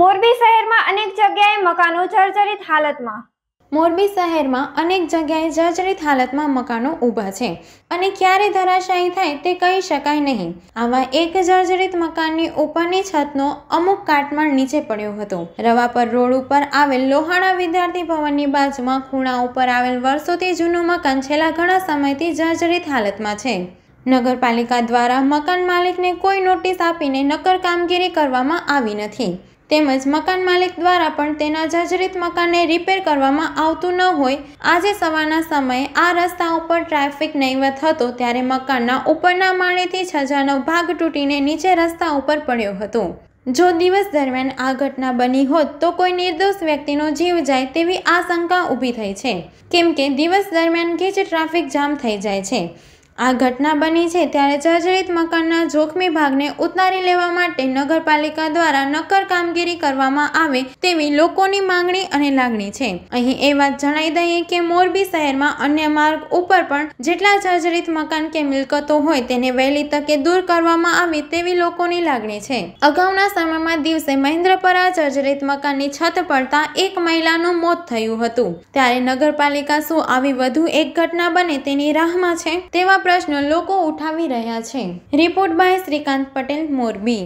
મોરબી શહેરમાં અનેક જગ્યાએ મકાનો જર્જરિત હાલતમાં મોરબી શહેરમાં અનેક જગ્યાએ જર્જરિત હાલતમાં મકાનો ઊભા છે અને ક્યારે ધરાશાયી થાય તે કહી શકાય નહીં આવા એક જર્જરિત મકાનની ઉપરની છતનો અમુક કાટમાળ નીચે પડ્યો હતો રવાપર રોડ ઉપર આવેલ લોહાણા વિદ્યાર્થી ભવનની બાજુમાં ખૂણા ઉપર આવેલ વર્ષોથી જૂનું મકાન છેલ્લા ઘણા સમયથી જર્જરિત હાલતમાં છે નગરપાલિકા દ્વારા મકાન માલિકને કોઈ નોટિસ આપીને નક્કર કામગીરી કરવામાં આવી નથી તેમજ મકાન માલિક દ્વારા પણ તેના જર્જરિત મકાનને રિપેર કરવામાં આવતું ન હોય આજે સવારના સમયે આ રસ્તા ઉપર ટ્રાફિક નહીવત હતો ત્યારે મકાનના ઉપરના માળેથી છજાનો ભાગ તૂટીને નીચે રસ્તા ઉપર પડ્યો હતો જો દિવસ દરમિયાન આ ઘટના બની હોત તો કોઈ નિર્દોષ વ્યક્તિનો જીવ જાય તેવી આશંકા ઊભી થઈ છે કેમ કે દિવસ દરમિયાન ગીચ ટ્રાફિક જામ થઈ જાય છે આ ઘટના બની છે ત્યારે જર્જરિત મકાનના જોખમી ભાગને ઉતારી લેવા માટે નગરપાલિકા દ્વારા નક્કર કામગીરી કરવામાં આવે તેવી લોકોની માંગણી અને લાગણી છે અહીં એ વાત જણાવી દઈએ કે મોરબી શહેરમાં અન્ય માર્ગ ઉપર પણ જેટલા જર્જરિત મકાન કે મિલકતો હોય તેને વહેલી તકે દૂર કરવામાં આવે તેવી લોકોની લાગણી છે અગાઉના સમયમાં દિવસે મહેન્દ્રપરા જર્જરિત મકાનની છત પડતા એક મહિલાનું મોત થયું હતું ત્યારે નગરપાલિકા શું આવી વધુ એક ઘટના બને તેની રાહમાં છે તેવા પ્રશ્ન લોકો ઉઠાવી રહ્યા છે રિપોર્ટ બાય શ્રીકાંત પટેલ મોરબી